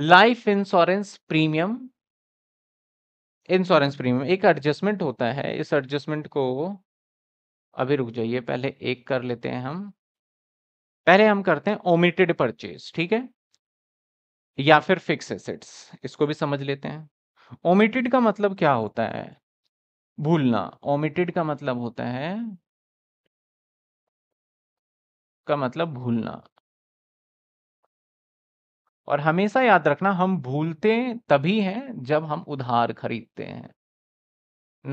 Life insurance premium insurance premium एक adjustment होता है इस एडजस्टमेंट को अभी रुक जाइए पहले एक कर लेते हैं हम पहले हम करते हैं ओमिटेड परचेज ठीक है या फिर फिक्स एसेट्स इसको भी समझ लेते हैं ओमिटेड का मतलब क्या होता है भूलना ओमिटेड का मतलब होता है का मतलब भूलना और हमेशा याद रखना हम भूलते तभी हैं जब हम उधार खरीदते हैं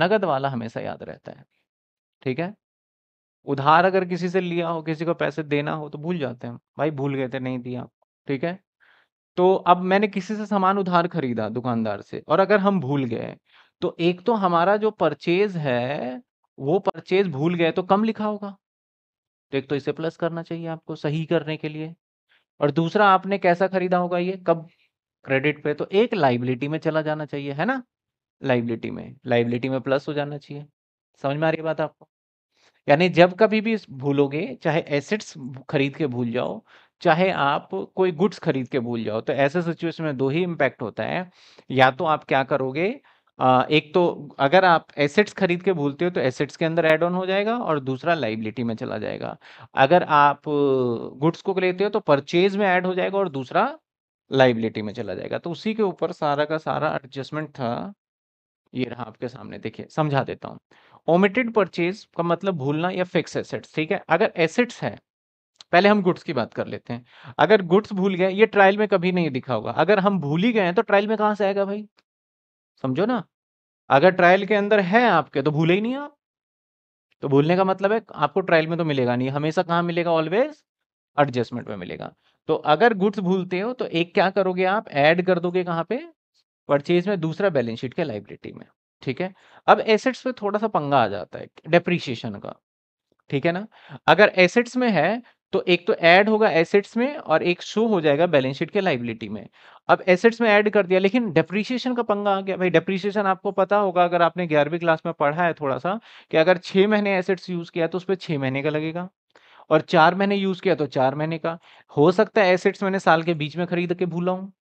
नगद वाला हमेशा याद रहता है ठीक है उधार अगर किसी से लिया हो किसी को पैसे देना हो तो भूल जाते हैं भाई भूल गए थे नहीं दिया ठीक है तो अब मैंने किसी से सामान उधार खरीदा दुकानदार से और अगर हम भूल गए तो एक तो हमारा जो परचेज है वो परचेज भूल गए तो कम लिखा होगा तो एक तो इसे प्लस करना चाहिए आपको सही करने के लिए और दूसरा आपने कैसा खरीदा होगा ये कब क्रेडिट पे तो एक लाइबिलिटी में चला जाना चाहिए है ना लाइबिलिटी में लाइबिलिटी में प्लस हो जाना चाहिए समझ में आ रही है बात आपको यानी जब कभी भी भूलोगे चाहे एसेट्स खरीद के भूल जाओ चाहे आप कोई गुड्स खरीद के भूल जाओ तो ऐसे सिचुएशन में दो ही इम्पैक्ट होता है या तो आप क्या करोगे एक तो अगर आप एसेट्स खरीद के भूलते हो तो एसेट्स के अंदर एड ऑन हो जाएगा और दूसरा लाइबिलिटी में चला जाएगा अगर आप गुड्स को लेते हो तो परचेज में ऐड हो जाएगा और दूसरा लाइबिलिटी में चला जाएगा तो उसी के ऊपर सारा का सारा एडजस्टमेंट था ये रहा आपके सामने देखिए समझा देता हूँ ओमिटेड परचेज का मतलब भूलना या फिक्स एसेट्स ठीक है अगर एसेट्स है पहले हम गुड्स की बात कर लेते हैं अगर गुड्स भूल गए ये ट्रायल में कभी नहीं दिखा होगा अगर हम भूल ही गए हैं तो ट्रायल में कहाँ से आएगा भाई समझो ना अगर ट्रायल के अंदर है आपके तो भूले ही नहीं आप तो भूलने का मतलब है आपको ट्रायल में तो मिलेगा नहीं हमेशा कहाँ मिलेगा ऑलवेज एडजस्टमेंट में मिलेगा तो अगर गुड्स भूलते हो तो एक क्या करोगे आप ऐड कर दोगे कहाँ पे परचेज में दूसरा बैलेंस शीट के लाइबिलिटी में ठीक है अब एसेट्स पे थोड़ा सा पंगा आ जाता है डेप्रीशिएशन का ठीक है ना अगर एसेट्स में है तो एक तो ऐड होगा एसेट्स में और एक शो हो जाएगा बैलेंस शीट के लाइबिलिटी में अब एसेट्स में ऐड कर दिया लेकिन डेप्रीशिएशन का पंगा आ गया भाई डेप्रीशिएशन आपको पता होगा अगर आपने ग्यारहवीं क्लास में पढ़ा है थोड़ा सा कि अगर छः महीने एसेट्स यूज़ किया तो उस पर छः महीने का लगेगा और चार महीने यूज़ किया तो चार महीने का हो सकता है एसेट्स मैंने साल के बीच में खरीद के भूला हूँ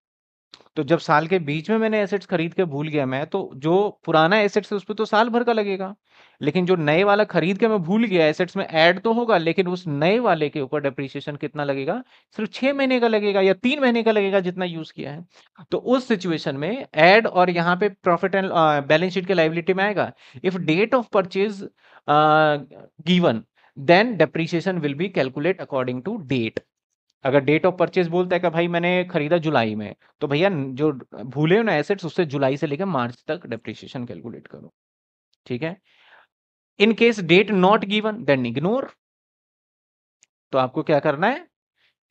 तो जब साल के बीच में मैंने एसेट्स खरीद के भूल गया मैं, तो जो पुराना एसेट्स है उसपे तो साल भर का लगेगा। लेकिन जो नए वाला खरीद के मैं भूल गया एसेट्स में ऐड तो होगा लेकिन उस नए वाले के ऊपर डेप्रिसिएशन कितना लगेगा? सिर्फ छह महीने का लगेगा या तीन महीने का लगेगा जितना यूज़ किया है। तो उस सिचुएशन में ऐड और यहाँ पे प्रॉफिट एंड बैलेंस शीट के लाइबिलिटी में आएगा। If date of purchase given then depreciation will be calculate according to date. अगर डेट ऑफ परचेज बोलता है कि भाई मैंने खरीदा जुलाई में तो भैया जो भूले हो ना एसेट्स उससे जुलाई से लेकर मार्च तक डेप्रिसिएशन कैलकुलेट करो ठीक है in case date not given then ignore तो आपको क्या करना है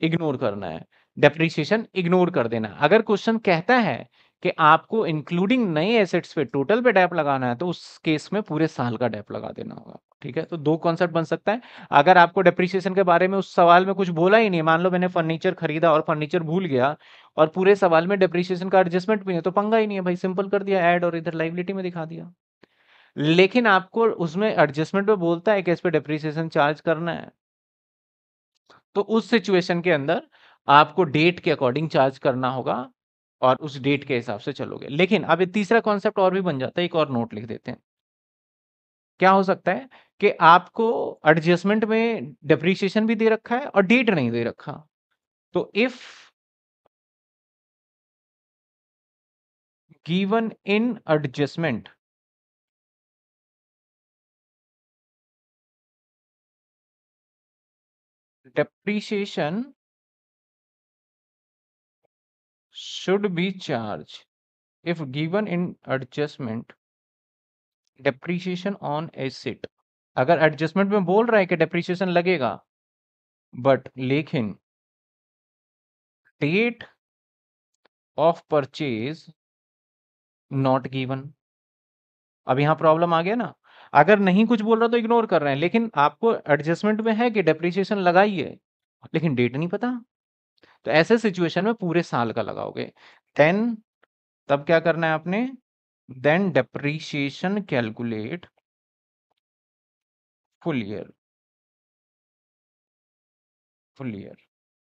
इग्नोर करना है डेप्रिसिएशन इग्नोर कर देना अगर क्वेश्चन कहता है कि आपको इंक्लूडिंग नए एसेट्स पे टोटल पे डैप लगाना है तो उस केस में पूरे साल का डैप लगा देना होगा ठीक है तो दो कॉन्सेप्ट बन सकता है अगर आपको डेप्रिसिएशन के बारे में उस सवाल में कुछ बोला ही नहीं मान लो मैंने फर्नीचर खरीदा और फर्नीचर भूल गया और पूरे सवाल में डेप्रिसिएशन का एडजस्टमेंट भी है तो पंगा ही नहीं है भाई सिंपल कर दिया एड और इधर लाइबिलिटी में दिखा दिया लेकिन आपको उसमें एडजस्टमेंट में बोलता है कि इस पर डेप्रिसिएशन चार्ज करना है तो उस सिचुएशन के अंदर आपको डेट के अकॉर्डिंग चार्ज करना होगा और उस डेट के हिसाब से चलोगे लेकिन अब तीसरा कॉन्सेप्ट और भी बन जाता है एक और नोट लिख देते हैं क्या हो सकता है कि आपको एडजस्टमेंट में डिप्रीशिएशन भी दे रखा है और डेट नहीं दे रखा तो if given in adjustment depreciation should be charge if given in adjustment depreciation on asset अगर एडजस्टमेंट में बोल रहा है कि डेप्रीशिएशन लगेगा बट लेकिन date of purchase not given अब यहां प्रॉब्लम आ गया ना अगर नहीं कुछ बोल रहा तो इग्नोर कर रहे हैं लेकिन आपको एडजस्टमेंट में है कि डेप्रीशिएशन लगाइए लेकिन डेट नहीं पता तो ऐसे सिचुएशन में पूरे साल का लगाओगे देन तब क्या करना है आपने then depreciation calculate full year full year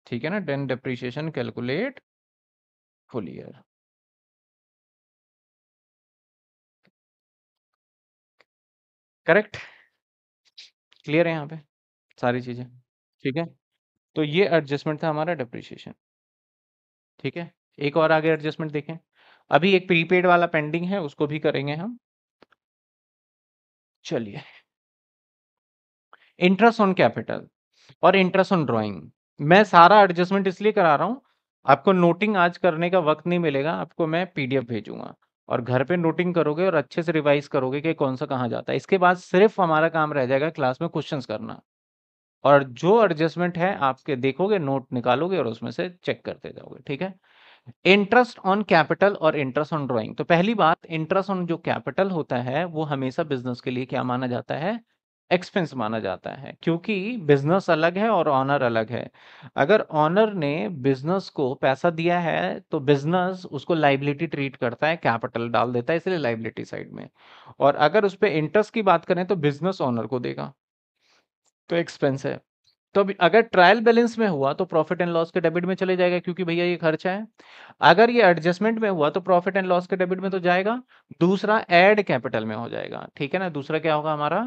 ठीक है ना then depreciation calculate full year correct clear है यहाँ पे सारी चीजें ठीक है तो ये एडजस्टमेंट था हमारा डिप्रिशिएशन ठीक है एक और आगे एडजस्टमेंट देखें अभी एक प्रीपेड वाला पेंडिंग है उसको भी करेंगे हम चलिए इंटरेस्ट ऑन कैपिटल और इंटरेस्ट ऑन ड्राइंग मैं सारा एडजस्टमेंट इसलिए करा रहा हूं आपको नोटिंग आज करने का वक्त नहीं मिलेगा आपको मैं पीडीएफ भेजूंगा और घर पे नोटिंग करोगे और अच्छे से रिवाइज करोगे कि कौन सा कहाँ जाता है इसके बाद सिर्फ हमारा काम रह जाएगा क्लास में क्वेश्चन करना और जो एडजस्टमेंट है आपके देखोगे नोट निकालोगे और उसमें से चेक करते जाओगे ठीक है इंटरेस्ट ऑन कैपिटल और इंटरेस्ट ऑन ड्रॉइंग तो पहली बात इंटरेस्ट ऑन जो कैपिटल होता है वो हमेशा बिजनेस के लिए क्या माना जाता है एक्सपेंस माना जाता है क्योंकि बिजनेस अलग है और ऑनर अलग है अगर ऑनर ने बिजनेस को पैसा दिया है तो बिजनेस उसको लाइबिलिटी ट्रीट करता है कैपिटल डाल देता है इसलिए लाइबिलिटी साइड में और अगर उस पर इंटरेस्ट की बात करें तो बिजनेस ऑनर को देगा तो एक्सपेंस है तो अभी अगर ट्रायल बैलेंस में हुआ तो प्रॉफिट एंड लॉस के डेबिट में चले जाएगा क्योंकि भैया ये खर्चा है अगर ये एडजस्टमेंट में हुआ तो प्रॉफिट एंड लॉस के डेबिट में तो जाएगा दूसरा एड कैपिटल में हो जाएगा ठीक है ना दूसरा क्या होगा हमारा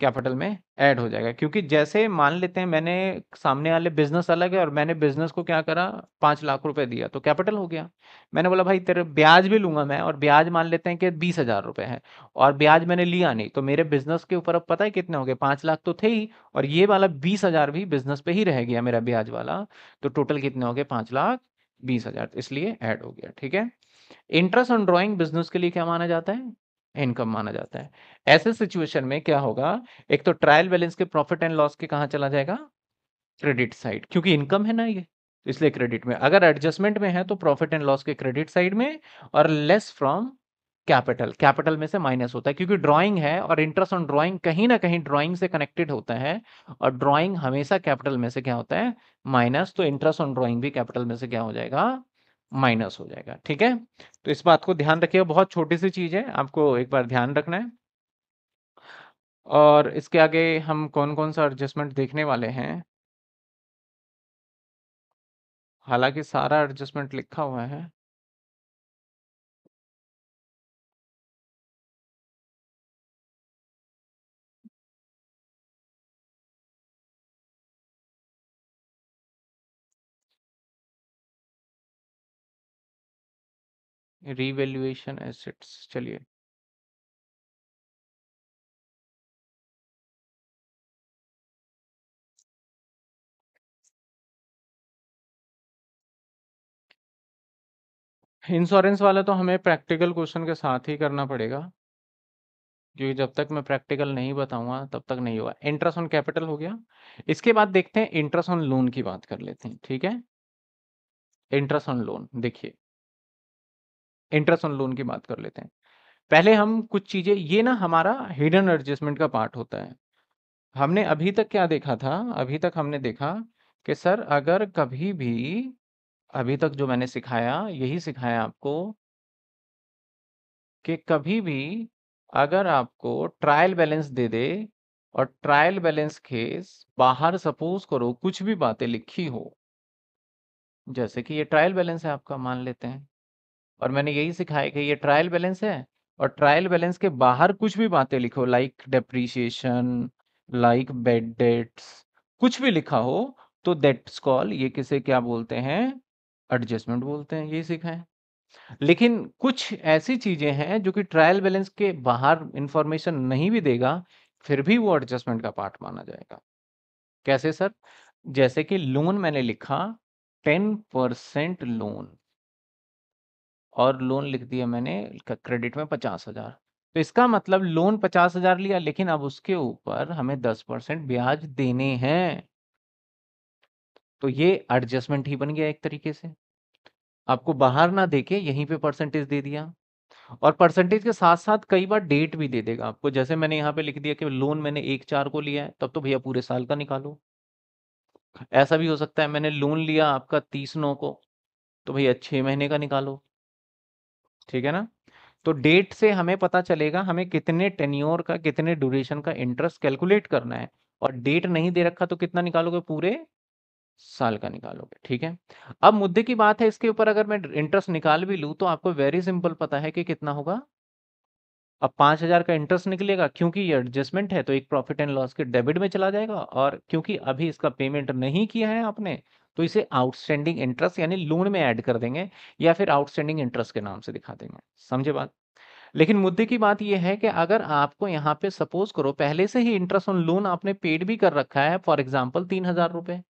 कैपिटल में ऐड हो जाएगा क्योंकि जैसे मान लेते हैं मैंने सामने वाले बिजनेस अलग है और मैंने बिजनेस को क्या करा पाँच लाख रुपए दिया तो कैपिटल हो गया मैंने बोला भाई तेरे ब्याज भी लूंगा मैं और ब्याज मान लेते हैं कि बीस हजार रुपये है और ब्याज मैंने लिया नहीं तो मेरे बिजनेस के ऊपर अब पता है कितने हो गए पाँच लाख तो थे ही और ये वाला बीस हजार भी बिजनेस पे ही रह गया मेरा ब्याज वाला तो टोटल कितने हो गए पाँच लाख बीस हजार तो इसलिए ऐड हो गया ठीक है इंटरेस्ट ऑन ड्रॉइंग बिजनेस के लिए क्या माना जाता है इनकम माना जाता है ऐसे सिचुएशन में क्या होगा एक तो ट्रायल बैलेंस के प्रॉफिट एंड लॉस के कहाँ चला जाएगा क्रेडिट साइड क्योंकि इनकम है ना ये तो इसलिए क्रेडिट में अगर एडजस्टमेंट में है तो प्रॉफिट एंड लॉस के क्रेडिट साइड में और लेस फ्रॉम कैपिटल कैपिटल में से माइनस होता है क्योंकि ड्राइंग है और इंटरेस्ट ऑन ड्राइंग कहीं ना कहीं ड्राइंग से कनेक्टेड होता है और ड्राइंग हमेशा कैपिटल में से क्या होता है माइनस तो इंटरेस्ट ऑन ड्राइंग भी कैपिटल में से क्या हो जाएगा माइनस हो जाएगा ठीक है तो इस बात को ध्यान रखिएगा बहुत छोटी सी चीज है आपको एक बार ध्यान रखना है और इसके आगे हम कौन कौन सा एडजस्टमेंट देखने वाले हैं हालांकि सारा एडजस्टमेंट लिखा हुआ है रिवेल्युएशन एसेट्स चलिए इंश्योरेंस वाला तो हमें प्रैक्टिकल क्वेश्चन के साथ ही करना पड़ेगा क्योंकि जब तक मैं प्रैक्टिकल नहीं बताऊंगा तब तक नहीं होगा इंटरेस्ट ऑन कैपिटल हो गया इसके बाद देखते हैं इंटरेस्ट ऑन लोन की बात कर लेते हैं ठीक है इंटरेस्ट ऑन लोन देखिए इंटरेस्ट ऑन लोन की बात कर लेते हैं पहले हम कुछ चीज़ें ये ना हमारा हिडन एडजस्टमेंट का पार्ट होता है हमने अभी तक क्या देखा था अभी तक हमने देखा कि सर अगर कभी भी अभी तक जो मैंने सिखाया यही सिखाया आपको कि कभी भी अगर आपको ट्रायल बैलेंस दे दे और ट्रायल बैलेंस केस बाहर सपोज करो कुछ भी बातें लिखी हो जैसे कि ये ट्रायल बैलेंस है आपका मान लेते हैं और मैंने यही सिखाया कि ये ट्रायल बैलेंस है और ट्रायल बैलेंस के बाहर कुछ भी बातें लिखो like depreciation like bad debts कुछ भी लिखा हो तो दैट्स कॉल ये किसे क्या बोलते हैं एडजस्टमेंट बोलते हैं ये सिखाए लेकिन कुछ ऐसी चीजें हैं जो कि ट्रायल बैलेंस के बाहर इंफॉर्मेशन नहीं भी देगा फिर भी वो एडजस्टमेंट का पार्ट माना जाएगा कैसे सर जैसे कि लोन मैंने लिखा टेन परसेंट लोन और लोन लिख दिया मैंने क्रेडिट में पचास हजार तो इसका मतलब लोन पचास हजार लिया लेकिन अब उसके ऊपर हमें दस परसेंट ब्याज देने हैं तो ये एडजस्टमेंट ही बन गया एक तरीके से आपको बाहर ना देके यहीं पे परसेंटेज दे दिया और परसेंटेज के साथ साथ कई बार डेट भी दे देगा आपको जैसे मैंने यहाँ पे लिख दिया कि लोन मैंने एक चार को लिया है तब तो भैया पूरे साल का निकालो ऐसा भी हो सकता है मैंने लोन लिया आपका तीस नौ को तो भैया छः महीने का निकालो ठीक है ना तो डेट से हमें पता चलेगा हमें कितने टेन्योर का कितने ड्यूरेशन का इंटरेस्ट कैलकुलेट करना है और डेट नहीं दे रखा तो कितना निकालोगे पूरे साल का निकालोगे ठीक है अब मुद्दे की बात है इसके ऊपर अगर मैं इंटरेस्ट निकाल भी लूँ तो आपको वेरी सिंपल पता है कि कितना होगा अब पाँच हज़ार का इंटरेस्ट निकलेगा क्योंकि ये एडजस्टमेंट है तो एक प्रॉफिट एंड लॉस के डेबिट में चला जाएगा और क्योंकि अभी इसका पेमेंट नहीं किया है आपने तो इसे आउटस्टैंडिंग इंटरेस्ट यानी लोन में ऐड कर देंगे या फिर आउटस्टैंडिंग इंटरेस्ट के नाम से दिखा देंगे समझे बात लेकिन मुद्दे की बात यह है कि अगर आपको यहाँ पे सपोज करो पहले से ही इंटरेस्ट ऑन लोन आपने पेड भी कर रखा है फॉर एग्जाम्पल तीन हजार रुपए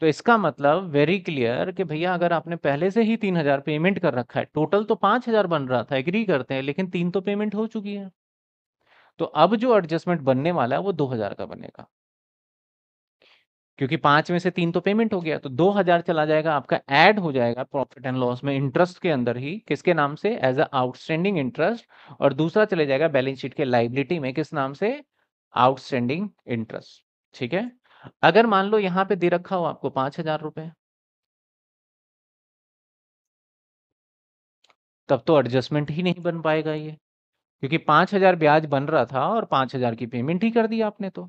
तो इसका मतलब वेरी क्लियर कि भैया अगर आपने पहले से ही तीन हजार पेमेंट कर रखा है टोटल तो पांच हजार बन रहा था एग्री करते हैं लेकिन तीन तो पेमेंट हो चुकी है तो अब जो एडजस्टमेंट बनने वाला है वो दो हजार का बनेगा क्योंकि पांच में से तीन तो पेमेंट हो गया तो दो हजार चला जाएगा आपका ऐड हो जाएगा प्रॉफिट एंड लॉस में इंटरेस्ट के अंदर ही किसके नाम से एज अ आउटस्टैंडिंग इंटरेस्ट और दूसरा चले जाएगा बैलेंस शीट के लाइबिलिटी में किस नाम से आउटस्टैंडिंग इंटरेस्ट ठीक है अगर मान लो यहां पे दे रखा हो आपको पांच हजार रुपए तब तो एडजस्टमेंट ही नहीं बन पाएगा ये क्योंकि पांच हजार ब्याज बन रहा था और पांच हजार की पेमेंट ही कर दी आपने तो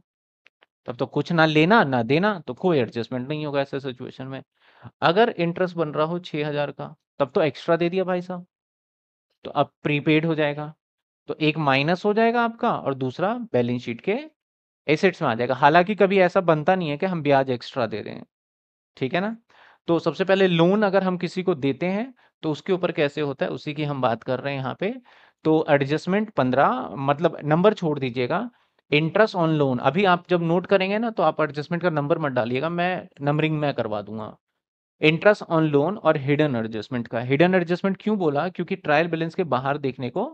तब तो कुछ ना लेना ना देना तो कोई एडजस्टमेंट नहीं होगा ऐसे सिचुएशन में अगर इंटरेस्ट बन रहा हो छः हजार का तब तो एक्स्ट्रा दे दिया भाई साहब तो अब प्रीपेड हो जाएगा तो एक माइनस हो जाएगा आपका और दूसरा बैलेंस शीट के एसेट्स में आ जाएगा हालांकि कभी ऐसा बनता नहीं है कि हम ब्याज एक्स्ट्रा दे दें ठीक है ना तो सबसे पहले लोन अगर हम किसी को देते हैं तो उसके ऊपर कैसे होता है उसी की हम बात कर रहे हैं यहाँ पे तो एडजस्टमेंट पंद्रह मतलब नंबर छोड़ दीजिएगा इंटरेस्ट ऑन लोन अभी आप जब नोट करेंगे ना तो आप एडजस्टमेंट का नंबर मत डालिएगा मैं नंबरिंग में करवा दूंगा इंटरेस्ट ऑन लोन और हिडन एडजस्टमेंट का हिडन एडजस्टमेंट क्यों बोला क्योंकि ट्रायल बैलेंस के बाहर देखने को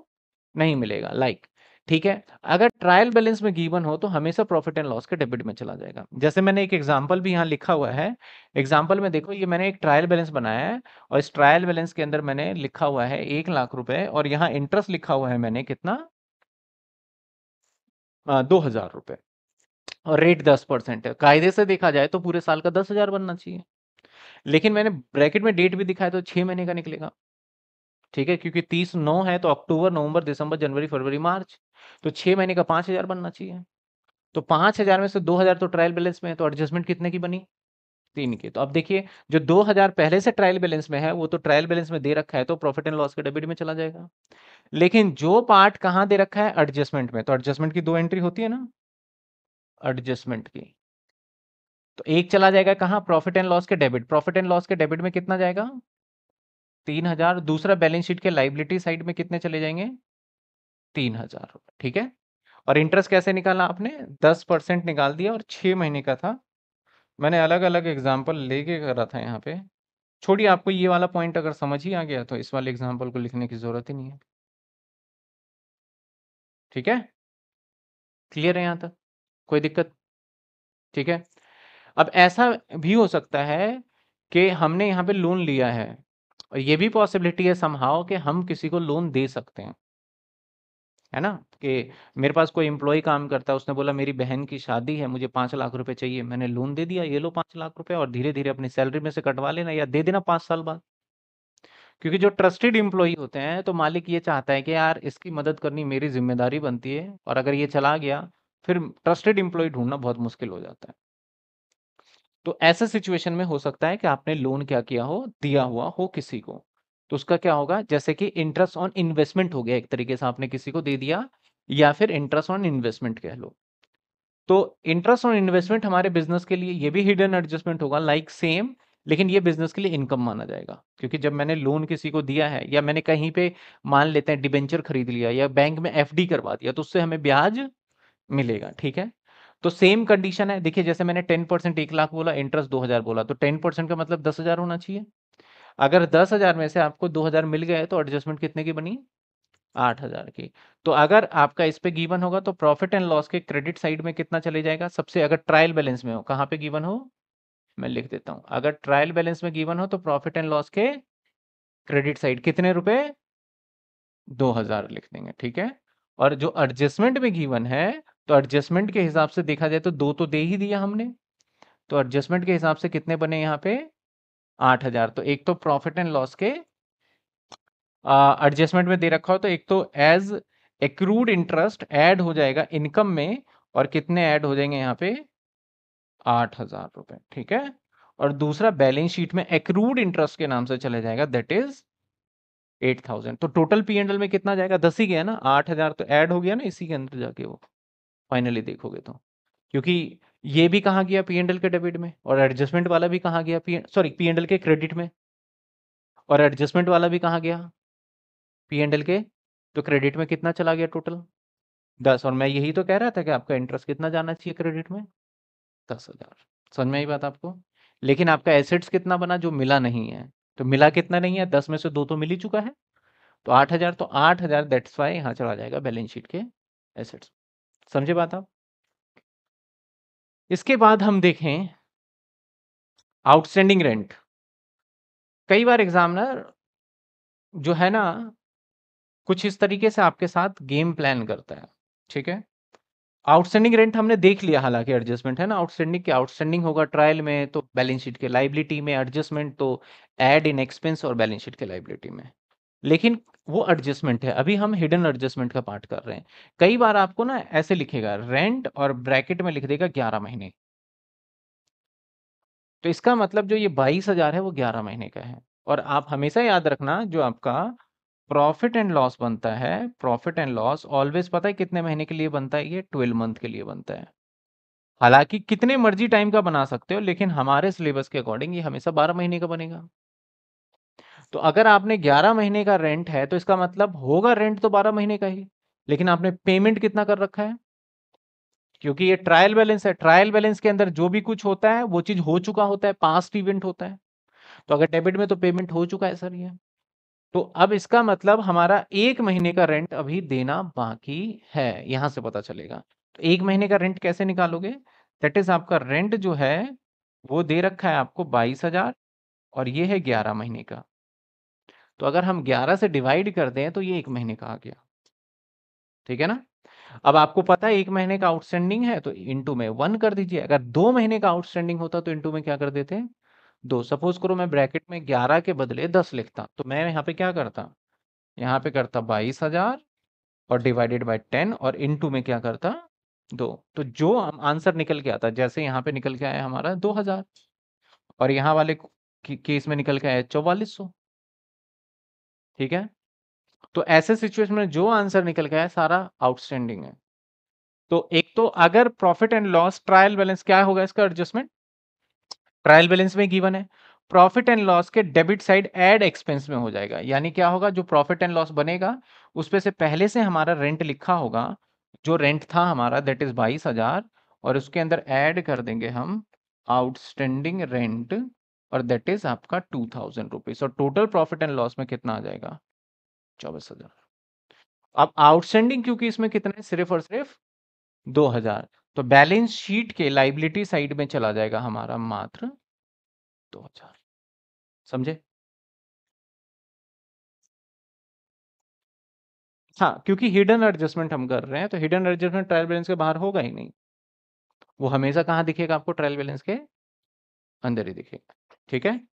नहीं मिलेगा लाइक like, ठीक है अगर ट्रायल बैलेंस में गीवन हो तो हमेशा प्रॉफिट एंड लॉस के डेबिट में चला जाएगा जैसे मैंने एक एग्जाम्पल भी यहाँ लिखा हुआ है एग्जाम्पल में देखो ये मैंने एक ट्रायल बैलेंस बनाया है और इस ट्रायल बैलेंस के अंदर मैंने लिखा हुआ है एक लाख रुपए और यहाँ इंटरेस्ट लिखा हुआ है मैंने कितना दो हजार रुपए और रेट दस परसेंट है कायदे से देखा जाए तो पूरे साल का दस हजार बनना चाहिए लेकिन मैंने ब्रैकेट में डेट भी दिखाया तो छह महीने का निकलेगा ठीक है क्योंकि तीस नौ है तो अक्टूबर नवंबर दिसंबर जनवरी फरवरी मार्च तो छह महीने का पांच हज़ार बनना चाहिए तो पांच हज़ार में से दो हज़ार तो ट्रायल बैलेंस में है तो एडजस्टमेंट कितने की बनी तीन के तो अब देखिए जो 2000 पहले से ट्रायल बैलेंस में है वो तो ट्रायल बैलेंस में दे रखा है तो प्रॉफिट एंड लॉस के डेबिट में चला जाएगा लेकिन जो पार्ट कहां दे रखा है एडजस्टमेंट में तो एडजस्टमेंट की दो एंट्री होती है ना एडजस्टमेंट की तो एक चला जाएगा कहाँ प्रॉफिट एंड लॉस के डेबिट प्रॉफिट एंड लॉस के डेबिट में कितना जाएगा तीन हजार दूसरा बैलेंस शीट के लाइबिलिटी साइड में कितने चले जाएंगे तीन हजार ठीक है और इंटरेस्ट कैसे निकाला आपने दस परसेंट निकाल दिया और छह महीने का था मैंने अलग अलग एग्जाम्पल लेके करा था यहाँ पे छोड़िए आपको ये वाला पॉइंट अगर समझ ही आ गया तो इस वाले एग्जाम्पल को लिखने की ज़रूरत ही नहीं है ठीक है क्लियर है यहाँ तक कोई दिक्कत ठीक है अब ऐसा भी हो सकता है कि हमने यहाँ पे लोन लिया है और ये भी पॉसिबिलिटी है समहाव कि हम किसी को लोन दे सकते हैं है ना कि मेरे पास कोई एम्प्लॉय काम करता है उसने बोला मेरी बहन की शादी है मुझे पाँच लाख रुपए चाहिए मैंने लोन दे दिया ये लो पाँच लाख रुपए और धीरे धीरे अपनी सैलरी में से कटवा लेना या दे देना पाँच साल बाद क्योंकि जो ट्रस्टेड एम्प्लॉई होते हैं तो मालिक ये चाहता है कि यार इसकी मदद करनी मेरी जिम्मेदारी बनती है और अगर ये चला गया फिर ट्रस्टेड एम्प्लॉय ढूंढना बहुत मुश्किल हो जाता है तो ऐसे सिचुएशन में हो सकता है कि आपने लोन क्या किया हो दिया हुआ हो किसी को तो उसका क्या होगा जैसे कि इंटरेस्ट ऑन इन्वेस्टमेंट हो गया एक तरीके से आपने किसी को दे दिया या फिर इंटरेस्ट ऑन इन्वेस्टमेंट कह लो तो इंटरेस्ट ऑन इन्वेस्टमेंट हमारे बिजनेस के लिए ये भी हिडन एडजस्टमेंट होगा लाइक सेम लेकिन ये बिजनेस के लिए इनकम माना जाएगा क्योंकि जब मैंने लोन किसी को दिया है या मैंने कहीं पे मान लेते हैं डिबेंचर खरीद लिया या बैंक में एफ करवा दिया तो उससे हमें ब्याज मिलेगा ठीक है तो सेम कंडीशन है देखिए जैसे मैंने टेन परसेंट एक लाख बोला इंटरेस्ट दो हजार बोला तो टेन परसेंट का मतलब दस हजार होना चाहिए अगर दस हजार में से आपको दो हजार मिल गए तो एडजस्टमेंट कितने की बनी आठ हजार की तो अगर आपका इस पे गिवन होगा तो प्रॉफिट एंड लॉस के क्रेडिट साइड में कितना चले जाएगा सबसे अगर ट्रायल बैलेंस में हो कहाँ पे गिवन हो मैं लिख देता हूँ अगर ट्रायल बैलेंस में गिवन हो तो प्रॉफिट एंड लॉस के क्रेडिट साइड कितने रुपए दो हजार लिख देंगे ठीक है और जो एडजस्टमेंट में गिवन है तो एडजस्टमेंट के हिसाब से देखा जाए तो दो तो दे ही दिया हमने तो एडजस्टमेंट के हिसाब से कितने बने यहाँ पे आठ हजार तो एक तो प्रॉफिट एंड लॉस के एडजस्टमेंट में दे रखा हो तो एक तो एज एक्रूड इंटरेस्ट ऐड हो जाएगा इनकम में और कितने ऐड हो जाएंगे यहाँ पे आठ हजार रुपए ठीक है और दूसरा बैलेंस शीट में एक्रूड इंटरेस्ट के नाम से चले जाएगा दैट इज एट थाउजेंड तो टोटल पी एंडल में कितना जाएगा दस ही गया ना आठ हजार तो ऐड हो गया ना इसी के अंदर जाके वो फाइनली देखोगे तो क्योंकि ये भी कहाँ गया पी एंडल के डेबिट में और एडजस्टमेंट वाला भी कहाँ गया पी सॉरी पी एंडल के क्रेडिट में और एडजस्टमेंट वाला भी कहाँ गया पी एंड एल के तो क्रेडिट में कितना चला गया टोटल दस और मैं यही तो कह रहा था कि आपका इंटरेस्ट कितना जाना चाहिए क्रेडिट में दस हजार समझ में आई बात आपको लेकिन आपका एसेट्स कितना बना जो मिला नहीं है तो मिला कितना नहीं है दस में से दो तो मिल ही चुका है तो आठ हजार तो आठ हजार दैट्स वाई यहाँ चला जाएगा बैलेंस शीट के एसेट्स समझे बात आप इसके बाद हम देखें आउटस्टैंडिंग रेंट कई बार एग्जामिनर जो है ना कुछ इस तरीके से आपके साथ गेम प्लान करता है ठीक है आउटस्टैंडिंग रेंट हमने देख लिया हालांकि एडजस्टमेंट है ना आउटस्टैंडिंग के आउटस्टैंडिंग होगा ट्रायल में तो बैलेंस शीट के लाइबिलिटी में एडजस्टमेंट तो एड इन एक्सपेंस और बैलेंस शीट के लाइबिलिटी में लेकिन वो एडजस्टमेंट है अभी हम हिडन एडजस्टमेंट का पार्ट कर रहे हैं कई बार आपको ना ऐसे लिखेगा रेंट और ब्रैकेट में लिख देगा ग्यारह महीने तो इसका मतलब जो ये बाईस हजार है वो ग्यारह महीने का है और आप हमेशा याद रखना जो आपका प्रॉफिट एंड लॉस बनता है प्रॉफिट एंड लॉस ऑलवेज पता है कितने महीने के लिए बनता है ये ट्वेल्व मंथ के लिए बनता है हालांकि कितने मर्जी टाइम का बना सकते हो लेकिन हमारे सिलेबस के अकॉर्डिंग ये हमेशा बारह महीने का बनेगा तो अगर आपने ग्यारह महीने का रेंट है तो इसका मतलब होगा रेंट तो बारह महीने का ही लेकिन आपने पेमेंट कितना कर रखा है क्योंकि ये ट्रायल बैलेंस है ट्रायल बैलेंस के अंदर जो भी कुछ होता है वो चीज हो चुका होता है पास्ट इवेंट होता है तो अगर डेबिट में तो पेमेंट हो चुका है सर ये तो अब इसका मतलब हमारा एक महीने का रेंट अभी देना बाकी है यहां से पता चलेगा तो एक महीने का रेंट कैसे निकालोगे दैट इज आपका रेंट जो है वो दे रखा है आपको बाईस हजार और ये है ग्यारह महीने का तो अगर हम ग्यारह से डिवाइड कर दें तो ये एक महीने का आ गया ठीक है ना अब आपको पता है एक महीने का आउटस्टैंडिंग है तो इंटू में वन कर दीजिए अगर दो महीने का आउटस्टैंडिंग होता तो इंटू में क्या कर देते दो सपोज करो मैं ब्रैकेट में ग्यारह के बदले दस लिखता तो मैं यहाँ पे क्या करता यहाँ पे करता बाईस हजार और डिवाइडेड बाय टेन और इन टू में क्या करता दो तो जो आंसर निकल के आता जैसे यहाँ पे निकल के आया हमारा दो हजार और यहाँ वाले केस में निकल के आया चौवालीस सौ ठीक है तो ऐसे सिचुएशन में जो आंसर निकल के आया सारा आउटस्टैंडिंग है तो एक तो अगर profit and loss trial balance क्या होगा इसका एडजस्टमेंट ट्रायल बैलेंस में गिवन है प्रॉफिट एंड लॉस के डेबिट साइड एड एक्सपेंस में हो जाएगा यानी क्या होगा जो प्रॉफिट एंड लॉस बनेगा उस पर से पहले से हमारा रेंट लिखा होगा जो रेंट था हमारा दैट इज बाईस हजार और उसके अंदर ऐड कर देंगे हम आउटस्टैंडिंग रेंट और दैट इज आपका टू थाउजेंड रुपीज और टोटल प्रॉफिट एंड लॉस में कितना आ जाएगा चौबीस हजार अब आउटस्टैंडिंग क्योंकि इसमें कितना है सिर्फ और सिर्फ दो हजार तो बैलेंस शीट के लाइबिलिटी साइड में चला जाएगा हमारा मात्र दो तो हजार अच्छा, समझे हाँ क्योंकि हिडन एडजस्टमेंट हम कर रहे हैं तो हिडन एडजस्टमेंट ट्रायल बैलेंस के बाहर होगा ही नहीं वो हमेशा कहाँ दिखेगा आपको ट्रायल बैलेंस के अंदर ही दिखेगा ठीक है